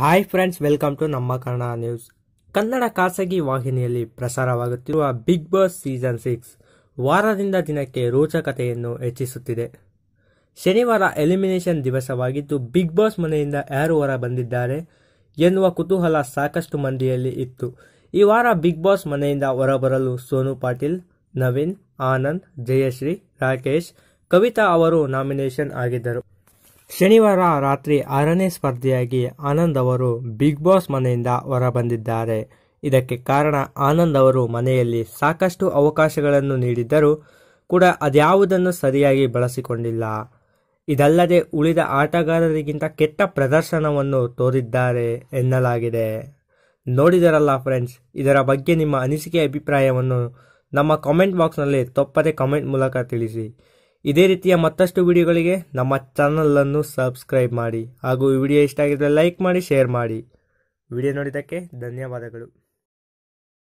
hi friends welcome to ನಮ್ಮ Kannada news Kannada ಖಾಸಗಿ ವಾಹಿನಿಯಲ್ಲಿ ಪ್ರಸಾರವಾಗುತ್ತಿರುವ ಬಿಗ್ ಬಾಸ್ ಸೀಸನ್ ಸಿಕ್ಸ್ ವಾರದಿಂದ ದಿನಕ್ಕೆ ರೋಚಕತೆಯನ್ನು ಹೆಚ್ಚಿಸುತ್ತಿದೆ ಶನಿವಾರ ಎಲಿಮಿನೇಷನ್ ದಿವಸವಾಗಿದ್ದು ಬಿಗ್ ಬಾಸ್ ಮನೆಯಿಂದ ಯಾರು ಹೊರ ಬಂದಿದ್ದಾರೆ ಎನ್ನುವ ಕುತೂಹಲ ಸಾಕಷ್ಟು ಮಂದಿಯಲ್ಲಿ ಇತ್ತು ಈ ವಾರ ಬಿಗ್ ಬಾಸ್ ಮನೆಯಿಂದ ಹೊರಬರಲು ಸೋನು ಪಾಟೀಲ್ ನವೀನ್ ಆನಂದ್ ಜಯಶ್ರೀ ರಾಕೇಶ್ ಕವಿತಾ ಅವರು ನಾಮಿನೇಷನ್ ಆಗಿದ್ದರು ಶನಿವಾರ ರಾತ್ರಿ ಆರನೇ ಸ್ಪರ್ಧೆಯಾಗಿ ಆನಂದ್ ಅವರು ಬಿಗ್ ಬಾಸ್ ಮನೆಯಿಂದ ಹೊರಬಂದಿದ್ದಾರೆ ಇದಕ್ಕೆ ಕಾರಣ ಆನಂದ್ ಅವರು ಮನೆಯಲ್ಲಿ ಸಾಕಷ್ಟು ಅವಕಾಶಗಳನ್ನು ನೀಡಿದ್ದರೂ ಕೂಡ ಅದ್ಯಾವುದನ್ನು ಸರಿಯಾಗಿ ಬಳಸಿಕೊಂಡಿಲ್ಲ ಇದಲ್ಲದೆ ಉಳಿದ ಆಟಗಾರರಿಗಿಂತ ಕೆಟ್ಟ ಪ್ರದರ್ಶನವನ್ನು ತೋರಿದ್ದಾರೆ ಎನ್ನಲಾಗಿದೆ ನೋಡಿದರಲ್ಲ ಫ್ರೆಂಡ್ಸ್ ಇದರ ಬಗ್ಗೆ ನಿಮ್ಮ ಅನಿಸಿಕೆ ಅಭಿಪ್ರಾಯವನ್ನು ನಮ್ಮ ಕಾಮೆಂಟ್ ಬಾಕ್ಸ್ನಲ್ಲಿ ತಪ್ಪದೆ ಕಾಮೆಂಟ್ ಮೂಲಕ ತಿಳಿಸಿ ಇದೇ ರೀತಿಯ ಮತ್ತಷ್ಟು ವಿಡಿಯೋಗಳಿಗೆ ನಮ್ಮ ಚಾನಲನ್ನು ಸಬ್ಸ್ಕ್ರೈಬ್ ಮಾಡಿ ಹಾಗೂ ಈ ವಿಡಿಯೋ ಇಷ್ಟ ಆಗಿದ್ದರೆ ಲೈಕ್ ಮಾಡಿ ಶೇರ್ ಮಾಡಿ ವಿಡಿಯೋ ನೋಡಿದ್ದಕ್ಕೆ ಧನ್ಯವಾದಗಳು